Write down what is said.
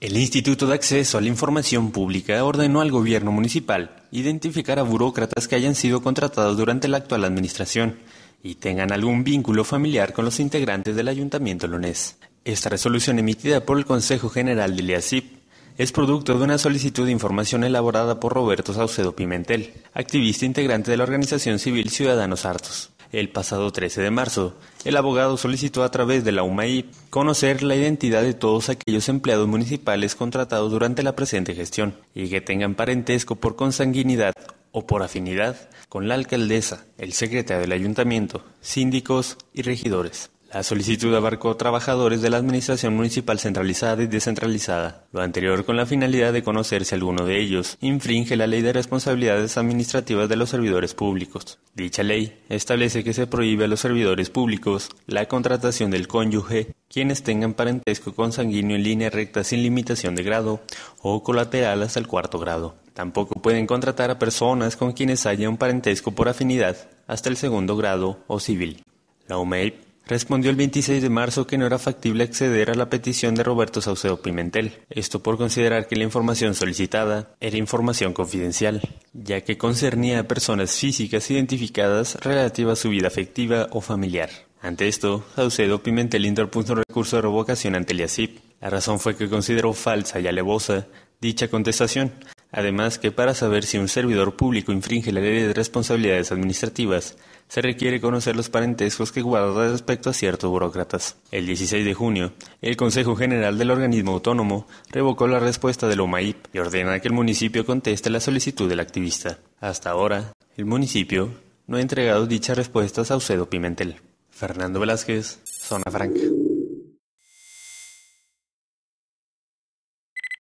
El Instituto de Acceso a la Información Pública ordenó al gobierno municipal identificar a burócratas que hayan sido contratados durante la actual administración y tengan algún vínculo familiar con los integrantes del ayuntamiento lonés. Esta resolución emitida por el Consejo General de IACIP es producto de una solicitud de información elaborada por Roberto Saucedo Pimentel, activista integrante de la organización civil Ciudadanos Hartos. El pasado 13 de marzo, el abogado solicitó a través de la UMAI conocer la identidad de todos aquellos empleados municipales contratados durante la presente gestión y que tengan parentesco por consanguinidad o por afinidad con la alcaldesa, el secretario del ayuntamiento, síndicos y regidores. La solicitud abarcó trabajadores de la Administración Municipal centralizada y descentralizada, lo anterior con la finalidad de conocer si alguno de ellos infringe la Ley de Responsabilidades Administrativas de los Servidores Públicos. Dicha ley establece que se prohíbe a los servidores públicos la contratación del cónyuge, quienes tengan parentesco consanguíneo en línea recta sin limitación de grado o colateral hasta el cuarto grado. Tampoco pueden contratar a personas con quienes haya un parentesco por afinidad hasta el segundo grado o civil. La UMEIP respondió el 26 de marzo que no era factible acceder a la petición de Roberto Saucedo Pimentel, esto por considerar que la información solicitada era información confidencial, ya que concernía a personas físicas identificadas relativa a su vida afectiva o familiar. Ante esto, Saucedo Pimentel interpuso un recurso de revocación ante el IACIP. La razón fue que consideró falsa y alevosa dicha contestación, Además que para saber si un servidor público infringe la ley de responsabilidades administrativas, se requiere conocer los parentescos que guarda respecto a ciertos burócratas. El 16 de junio, el Consejo General del organismo autónomo revocó la respuesta del OMAIP y ordena que el municipio conteste la solicitud del activista. Hasta ahora, el municipio no ha entregado dichas respuestas a Ucedo Pimentel. Fernando Velázquez, Zona Franca.